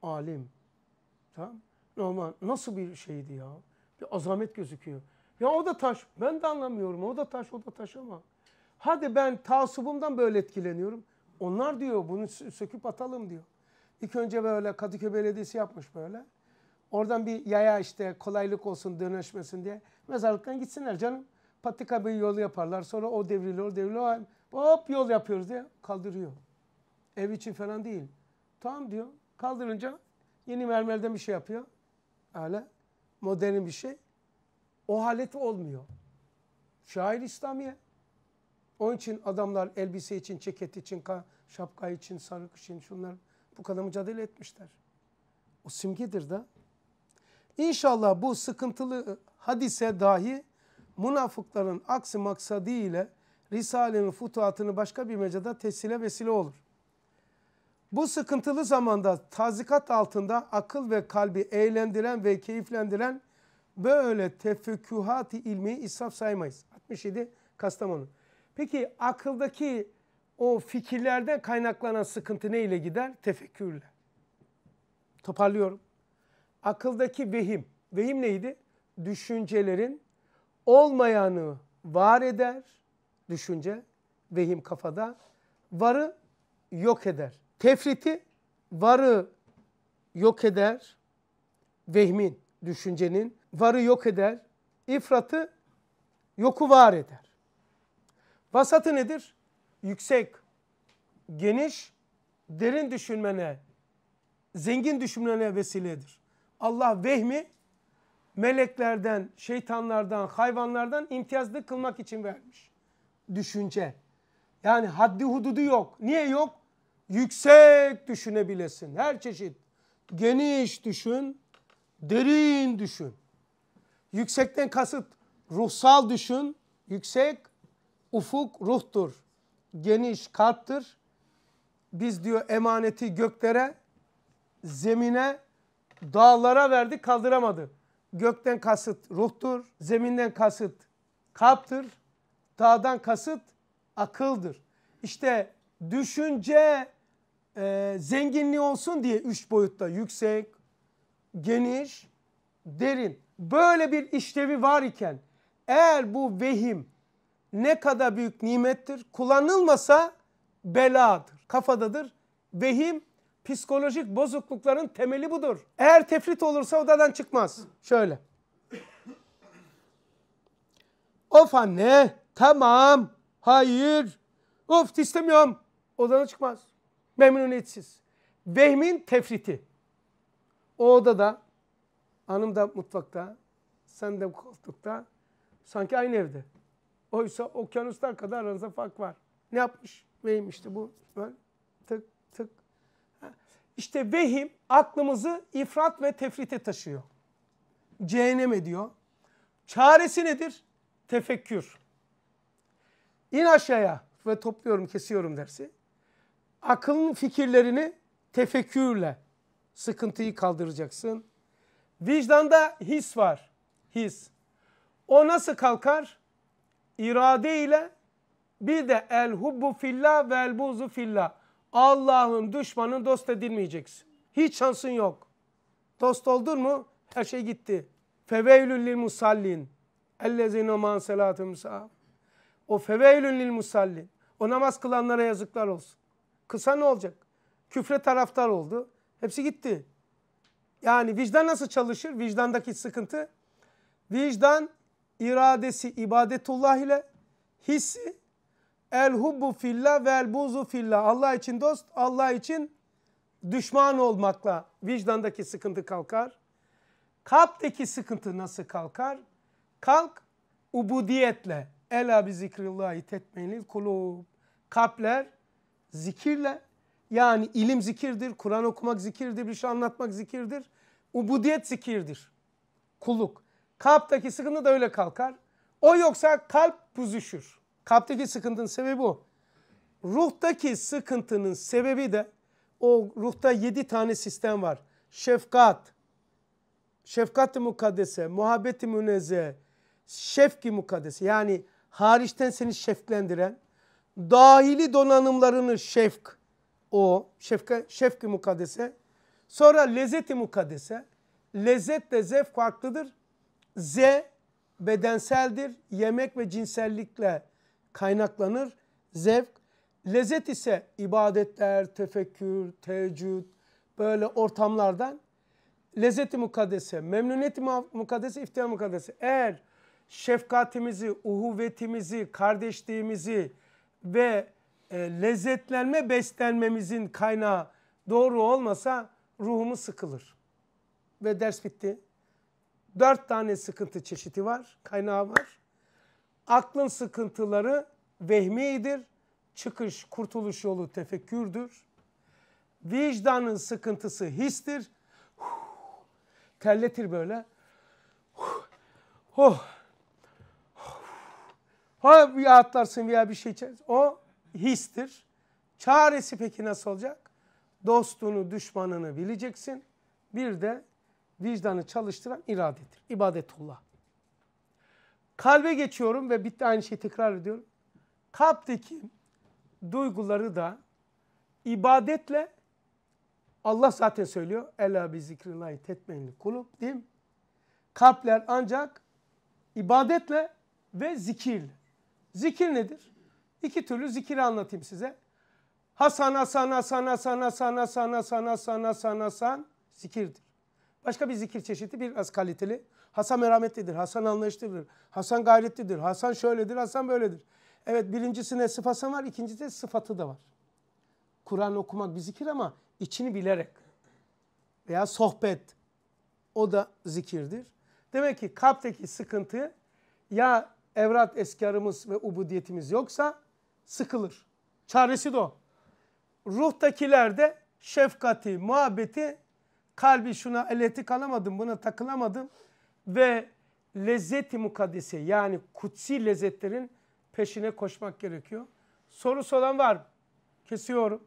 Alim. Tamam. Normal. Nasıl bir şeydi ya? Bir azamet gözüküyor. Ya o da taş. Ben de anlamıyorum. O da taş, o da taş ama. Hadi ben tasubumdan böyle etkileniyorum. Onlar diyor bunu söküp atalım diyor. İlk önce böyle Kadıköy Belediyesi yapmış böyle. Oradan bir yaya işte kolaylık olsun dönüşmesin diye mezarlıktan gitsinler canım patika bir yol yaparlar. Sonra o devriliyor o devrilir. Hop yol yapıyoruz diye kaldırıyor. Ev için falan değil. Tamam diyor. Kaldırınca yeni mermerden bir şey yapıyor. Öyle modern bir şey. O halet olmuyor. Şair İslamiye. Onun için adamlar elbise için, ceket için, şapka için, sarık için şunlar bu kadar mücadele etmişler. O simgedir de. İnşallah bu sıkıntılı hadise dahi münafıkların aksi maksadı ile Risale'nin futuhatını başka bir mecada tesile vesile olur. Bu sıkıntılı zamanda tazikat altında akıl ve kalbi eğlendiren ve keyiflendiren böyle tefekkühati ilmi israf saymayız. 67 Kastamonu. Peki akıldaki o fikirlerden kaynaklanan sıkıntı ne ile gider? Tefekkürle. Toparlıyorum. Akıldaki vehim. Vehim neydi? Düşüncelerin olmayanı var eder düşünce vehim kafada varı yok eder. Tefriti varı yok eder vehmin düşüncenin varı yok eder. ifratı yoku var eder. Vasatı nedir? Yüksek, geniş, derin düşünmene, zengin düşünmene vesiledir. Allah vehmi meleklerden, şeytanlardan, hayvanlardan imtiyazlı kılmak için vermiş. Düşünce. Yani haddi hududu yok. Niye yok? Yüksek düşünebilesin. Her çeşit. Geniş düşün, derin düşün. Yüksekten kasıt ruhsal düşün. Yüksek ufuk ruhtur. Geniş kalptir. Biz diyor emaneti göklere, zemine, dağlara verdi kaldıramadı. Gökten kasıt ruhtur, zeminden kasıt kalptir, dağdan kasıt akıldır. İşte düşünce e, zenginliği olsun diye üç boyutta yüksek, geniş, derin. Böyle bir işlevi var iken eğer bu vehim ne kadar büyük nimettir kullanılmasa beladır. Kafadadır. Vehim psikolojik bozuklukların temeli budur. Eğer tefrit olursa odadan çıkmaz. Şöyle. Of anne, tamam, hayır, of istemiyorum. Odadan çıkmaz. Memnuniyetsiz. Vehmin tefriti. O odada, hanım da mutfakta, sen de koltukta, sanki aynı evde. Oysa okyanuslar kadar aranızda fark var. Ne yapmış? Vehim işte bu. Böyle tık tık işte vehim aklımızı ifrat ve tefrite taşıyor. Cehenneme ediyor. Çaresi nedir? Tefekkür. İn aşağıya ve topluyorum kesiyorum dersi. Akılın fikirlerini tefekkürle sıkıntıyı kaldıracaksın. Vicdanda his var. His. O nasıl kalkar? İrade ile bir de el hubbu fillah ve el buzu fillah. Allah'ın düşmanını dost edilmeyeceksin. Hiç şansın yok. Dost oldun mu her şey gitti. Feveylül lil musallin. Ellezine man selatüm O feveylül lil musallin. O namaz kılanlara yazıklar olsun. Kısa ne olacak? Küfre taraftar oldu. Hepsi gitti. Yani vicdan nasıl çalışır? Vicdandaki sıkıntı. Vicdan iradesi ibadetullah ile hissi El hubbu filla vel buzu filla. Allah için dost, Allah için düşman olmakla vicdandaki sıkıntı kalkar. Kalpteki sıkıntı nasıl kalkar? Kalk ubudiyetle. Ela bi zikrillahi tetmeynil kulub. Kalpler zikirle yani ilim zikirdir, Kur'an okumak zikirdir, bir şey anlatmak zikirdir. Ubudiyet zikirdir. kuluk. Kalpteki sıkıntı da öyle kalkar. O yoksa kalp büzüşür. Kalpteki sıkıntının sebebi bu. Ruhtaki sıkıntının sebebi de o ruhta yedi tane sistem var. Şefkat, şefkat-i mukaddese, muhabbet-i münezze, şefki mukaddese yani hariçten seni şefklendiren, dahili donanımlarını şefk, o şefka, şefki mukaddese, sonra lezzeti mukaddese, lezzetle zevk farklıdır. Z bedenseldir, yemek ve cinsellikle kaynaklanır. Zevk, lezzet ise ibadetler, tefekkür, teheccüd böyle ortamlardan lezzeti mukaddese, memnuniyeti mukaddese, iftihar mukaddese. Eğer şefkatimizi, uhuvvetimizi, kardeşliğimizi ve e, lezzetlenme, beslenmemizin kaynağı doğru olmasa ruhumuz sıkılır. Ve ders bitti. Dört tane sıkıntı çeşidi var, kaynağı var. Aklın sıkıntıları vehmidir. Çıkış, kurtuluş yolu tefekkürdür. Vicdanın sıkıntısı histir. Huh, terletir böyle. Huh, oh. Huh. Ha bir atlarsın veya bir şey içersin. O histir. Çaresi peki nasıl olacak? Dostunu, düşmanını bileceksin. Bir de vicdanı çalıştıran iradedir. İbadetullah. Kalbe geçiyorum ve bitti aynı şeyi tekrar ediyorum. Kalpteki duyguları da ibadetle Allah zaten söylüyor. Ela bi zikrillahi tetmeyinli kulub değil mi? Kalpler ancak ibadetle ve zikir. Zikir nedir? İki türlü zikir anlatayım size. Hasan, Hasan, Hasan, Hasan, Hasan, Hasan, Hasan, Hasan, Hasan, Hasan zikirdir. Başka bir zikir çeşidi biraz kaliteli. Hasan merhametlidir, Hasan anlayışlıdır, Hasan gayretlidir, Hasan şöyledir, Hasan böyledir. Evet birincisine sıf Hasan var, ikincisinde sıfatı da var. Kur'an okumak bir zikir ama içini bilerek veya sohbet o da zikirdir. Demek ki kalpteki sıkıntı ya evrat eskarımız ve ubudiyetimiz yoksa sıkılır. Çaresi de o. Ruhtakilerde şefkati, muhabbeti, kalbi şuna eleti kalamadım, buna takılamadım ve lezzeti mukaddesi yani kutsi lezzetlerin peşine koşmak gerekiyor. Sorusu olan var Kesiyorum.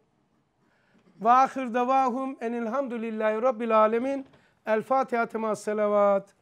Ve ahir davahum enilhamdülillahi rabbil alemin. El Fatiha tema selavat.